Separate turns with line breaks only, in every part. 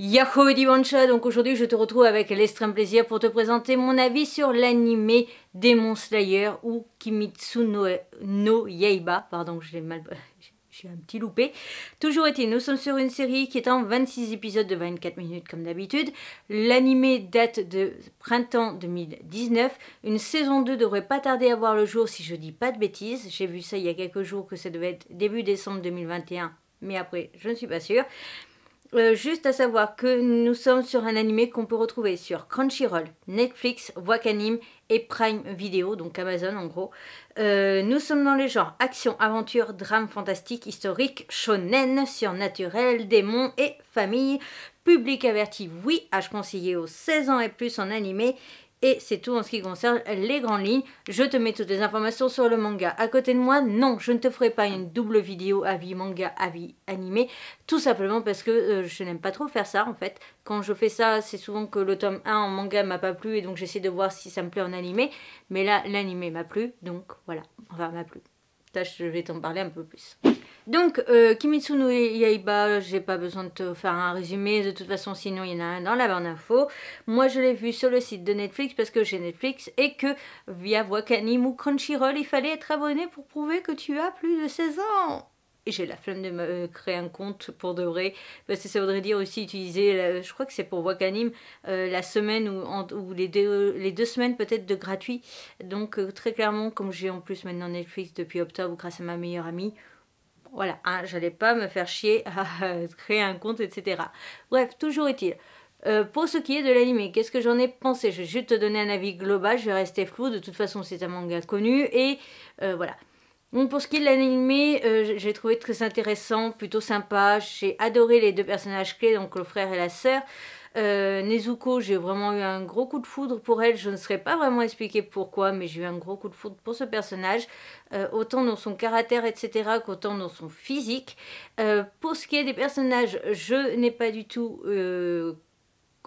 Yahoo Diwancha, donc aujourd'hui je te retrouve avec l'extrême plaisir pour te présenter mon avis sur l'anime Demon Slayer ou Kimitsu no, no Yaiba, pardon j'ai mal... J'ai un petit loupé. Toujours été, nous sommes sur une série qui est en 26 épisodes de 24 minutes comme d'habitude. L'animé date de printemps 2019. Une saison 2 devrait pas tarder à voir le jour si je dis pas de bêtises. J'ai vu ça il y a quelques jours que ça devait être début décembre 2021, mais après je ne suis pas sûre. Euh, juste à savoir que nous sommes sur un animé qu'on peut retrouver sur Crunchyroll, Netflix, Wakanim et Prime Video, donc Amazon en gros. Euh, nous sommes dans les genres action, aventure, drame fantastique, historique, shonen, surnaturel, démon et famille. Public averti, oui, âge conseillé aux 16 ans et plus en animé et c'est tout en ce qui concerne les grandes lignes. Je te mets toutes les informations sur le manga à côté de moi. Non, je ne te ferai pas une double vidéo avis manga, avis animé. Tout simplement parce que euh, je n'aime pas trop faire ça en fait. Quand je fais ça, c'est souvent que le tome 1 en manga m'a pas plu et donc j'essaie de voir si ça me plaît en animé. Mais là, l'animé m'a plu, donc voilà, enfin m'a plu. Tâche, je vais t'en parler un peu plus. Donc, euh, Kimitsu no Yaiba, j'ai pas besoin de te faire un résumé, de toute façon, sinon il y en a un dans la barre d'infos. Moi, je l'ai vu sur le site de Netflix parce que j'ai Netflix et que via Wakanim ou Crunchyroll, il fallait être abonné pour prouver que tu as plus de 16 ans j'ai la flemme de me euh, créer un compte pour de vrai parce que ça voudrait dire aussi utiliser je crois que c'est pour Wakanim euh, la semaine ou, les, deux, semaines peut-être de gratuit donc euh, très clairement comme j'ai en plus maintenant Netflix depuis octobre grâce à ma meilleure amie voilà, hein, j'allais pas me faire chier à euh, créer un compte, etc. Bref, toujours utile. Euh, pour ce qui est de l'anime, qu'est-ce que j'en ai pensé Je vais juste te donner un avis global, je vais rester flou, de toute façon c'est un manga connu, et euh, voilà. Donc pour ce qui est de l'anime, j'ai trouvé très intéressant, plutôt sympa, j'ai adoré les deux personnages clés, donc le frère et la sœur. Euh, Nezuko, j'ai vraiment eu un gros coup de foudre pour elle. Je ne serais pas vraiment expliquer pourquoi, mais j'ai eu un gros coup de foudre pour ce personnage, euh, autant dans son caractère, etc., qu'autant dans son physique. Euh, pour ce qui est des personnages, je n'ai pas du tout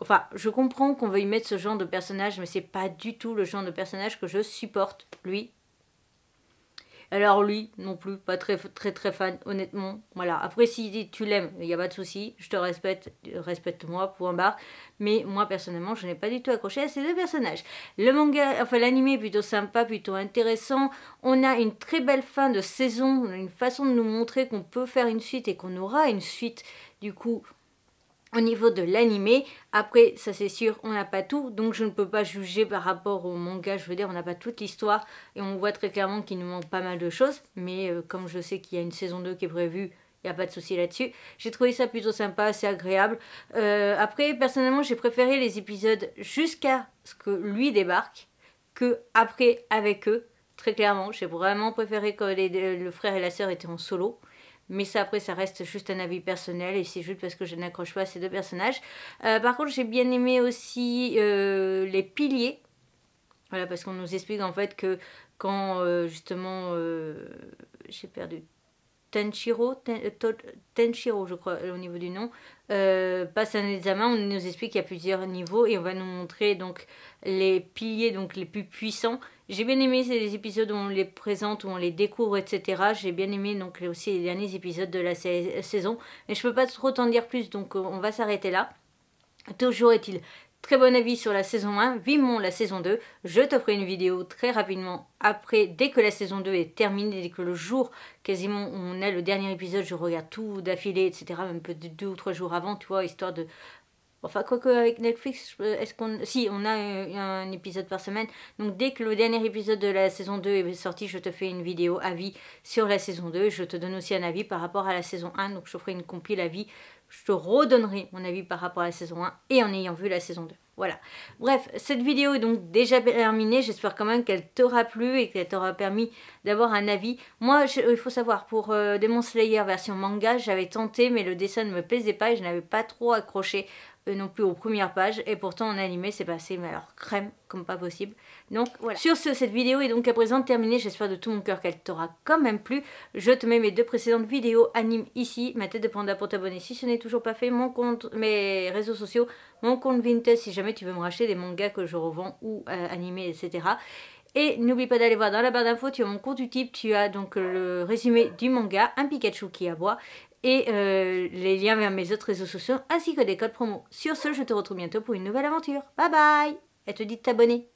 enfin, je comprends qu'on veuille mettre ce genre de personnage, mais c'est pas du tout le genre de personnage que je supporte, lui, alors lui, non plus, pas très très, très fan, honnêtement. Voilà. Après, si tu l'aimes, il n'y a pas de souci. Je te respecte, respecte-moi, pour un bar. Mais moi, personnellement, je n'ai pas du tout accroché à ces deux personnages. Le manga, enfin l'anime est plutôt sympa, plutôt intéressant. On a une très belle fin de saison, une façon de nous montrer qu'on peut faire une suite et qu'on aura une suite. Du coup, au niveau de l'animé, après ça c'est sûr on n'a pas tout donc je ne peux pas juger par rapport au manga, je veux dire on n'a pas toute l'histoire et on voit très clairement qu'il nous manque pas mal de choses mais euh, comme je sais qu'il y a une saison 2 qui est prévue il n'y a pas de souci là-dessus. J'ai trouvé ça plutôt sympa, assez agréable. Euh, après, personnellement, j'ai préféré les épisodes jusqu'à ce que lui débarque que après avec eux. Très clairement, j'ai vraiment préféré que le frère et la sœur étaient en solo mais ça après ça reste juste un avis personnel et c'est juste parce que je n'accroche pas à ces deux personnages. Euh, par contre j'ai bien aimé aussi euh, les piliers, voilà parce qu'on nous explique en fait que quand euh, justement j'ai perdu Tenchiro, Tenchiro je crois au niveau du nom, euh, passe un examen, on nous explique qu'il y a plusieurs niveaux et on va nous montrer donc les piliers donc les plus puissants. J'ai bien aimé ces épisodes où on les présente, où on les découvre, etc. J'ai bien aimé donc aussi les derniers épisodes de la saison, mais je peux pas trop t'en dire plus donc on va s'arrêter là. Toujours est-il Très bon avis sur la saison 1, vivement la saison 2. Je te ferai une vidéo très rapidement après, dès que la saison 2 est terminée, dès que le jour quasiment où on a le dernier épisode, je regarde tout d'affilée, etc. Même peut-être deux ou trois jours avant, tu vois, histoire de... Enfin, que avec Netflix, est-ce qu'on... Si, on a euh, un épisode par semaine. Donc dès que le dernier épisode de la saison 2 est sorti, je te fais une vidéo avis sur la saison 2. Je te donne aussi un avis par rapport à la saison 1. Donc je ferai une compile avis je te redonnerai mon avis par rapport à la saison 1 et en ayant vu la saison 2. Voilà. Bref, cette vidéo est donc déjà terminée. J'espère quand même qu'elle t'aura plu et qu'elle t'aura permis d'avoir un avis. Moi, euh, il faut savoir, pour euh, Demon Slayer version manga, j'avais tenté, mais le dessin ne me plaisait pas et je n'avais pas trop accroché euh, non plus aux premières pages. Et pourtant, en animé, c'est passé, mais alors crème, comme pas possible. Donc voilà. Sur ce, cette vidéo est donc à présent terminée. J'espère de tout mon cœur qu'elle t'aura quand même plu. Je te mets mes deux précédentes vidéos anime ici, ma tête de panda pour t'abonner si ce n'est toujours pas fait, mon compte, mes réseaux sociaux, mon compte Vinted si jamais tu veux me racheter des mangas que je revends ou euh, animés, etc. Et n'oublie pas d'aller voir dans la barre d'infos, tu as mon compte type tu as donc euh, le résumé du manga, un Pikachu qui aboie et euh, les liens vers mes autres réseaux sociaux ainsi que des codes promo. Sur ce, je te retrouve bientôt pour une nouvelle aventure. Bye bye Et te dis de t'abonner